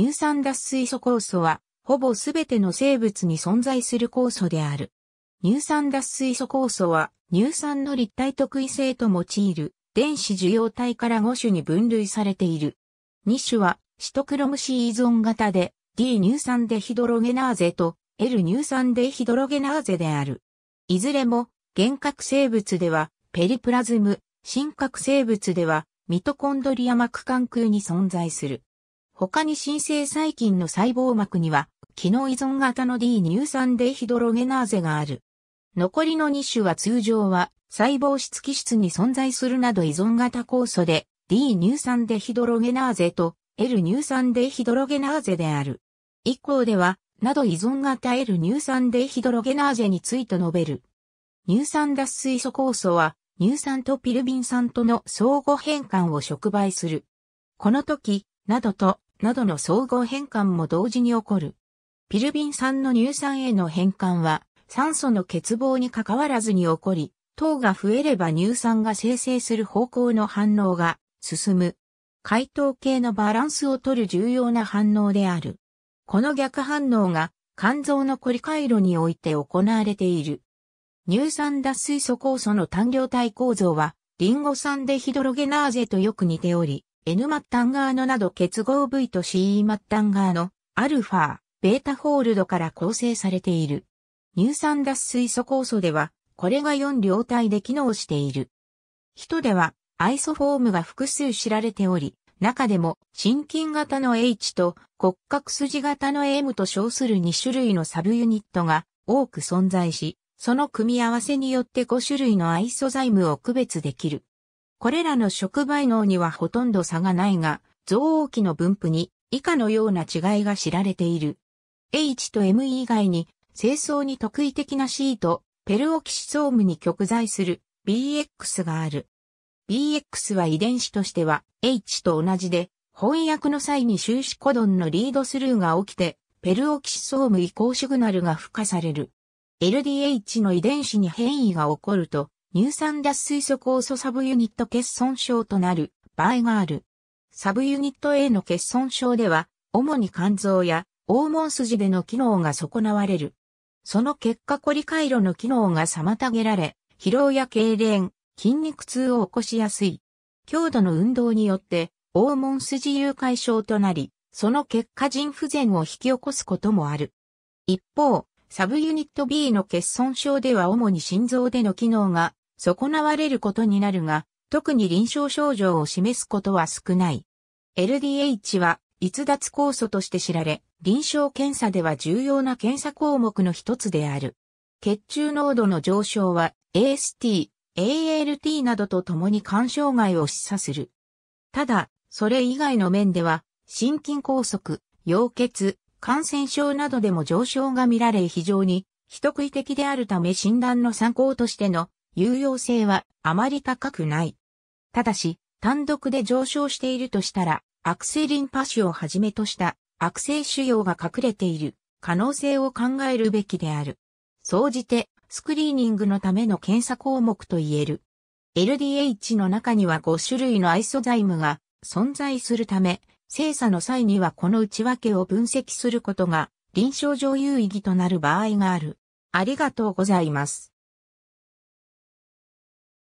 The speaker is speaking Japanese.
乳酸脱水素酵素は、ほぼすべての生物に存在する酵素である。乳酸脱水素酵素は、乳酸の立体特異性と用いる、電子受容体から5種に分類されている。2種は、シトクロム C 依存型で、D 乳酸デヒドロゲナーゼと、L 乳酸デヒドロゲナーゼである。いずれも、原核生物では、ペリプラズム、真核生物では、ミトコンドリア膜管空に存在する。他に新生細菌の細胞膜には、機能依存型の D 乳酸デヒドロゲナーゼがある。残りの2種は通常は細胞質基質に存在するなど依存型酵素で D 乳酸デヒドロゲナーゼと L 乳酸デヒドロゲナーゼである。以降では、など依存型 L 乳酸デヒドロゲナーゼについて述べる。乳酸脱水素酵素は乳酸とピルビン酸との相互変換を触媒する。この時、などとなどの総合変換も同時に起こる。ピルビン酸の乳酸への変換は、酸素の欠乏に関わらずに起こり、糖が増えれば乳酸が生成する方向の反応が進む。解糖系のバランスをとる重要な反応である。この逆反応が肝臓の凝リ回路において行われている。乳酸脱水素酵素の単量体構造は、リンゴ酸デヒドロゲナーゼとよく似ており、N 末端ガーノなど結合部位と CE 末端ガーノ、アルファ、ベータホールドから構成されている。乳酸脱水素酵素では、これが4両体で機能している。人では、アイソフォームが複数知られており、中でも、心筋型の H と骨格筋型の M と称する2種類のサブユニットが多く存在し、その組み合わせによって5種類のアイソザイムを区別できる。これらの触媒能にはほとんど差がないが、増黄器の分布に以下のような違いが知られている。H と ME 以外に、清掃に特異的な C とペルオキシソームに極在する BX がある。BX は遺伝子としては H と同じで、翻訳の際に終止コドンのリードスルーが起きて、ペルオキシソーム移行シグナルが付加される。LDH の遺伝子に変異が起こると、乳酸脱水素酵素サブユニット欠損症となる場合がある。サブユニット A の欠損症では、主に肝臓や黄門筋での機能が損なわれる。その結果コリ回路の機能が妨げられ、疲労や痙攣、筋肉痛を起こしやすい。強度の運動によって、黄門筋誘拐症となり、その結果腎不全を引き起こすこともある。一方、サブユニット B の欠損症では主に心臓での機能が損なわれることになるが、特に臨床症状を示すことは少ない。LDH は逸脱酵素として知られ、臨床検査では重要な検査項目の一つである。血中濃度の上昇は AST、ALT などと共に肝障害を示唆する。ただ、それ以外の面では、心筋梗塞、溶血、感染症などでも上昇が見られ非常に、人食い的であるため診断の参考としての有用性はあまり高くない。ただし、単独で上昇しているとしたら、悪性リンパ腫をはじめとした悪性腫瘍が隠れている可能性を考えるべきである。総じて、スクリーニングのための検査項目と言える。LDH の中には5種類のアイソザイムが存在するため、精査の際にはこの内訳を分析することが臨床上有意義となる場合がある。ありがとうございます。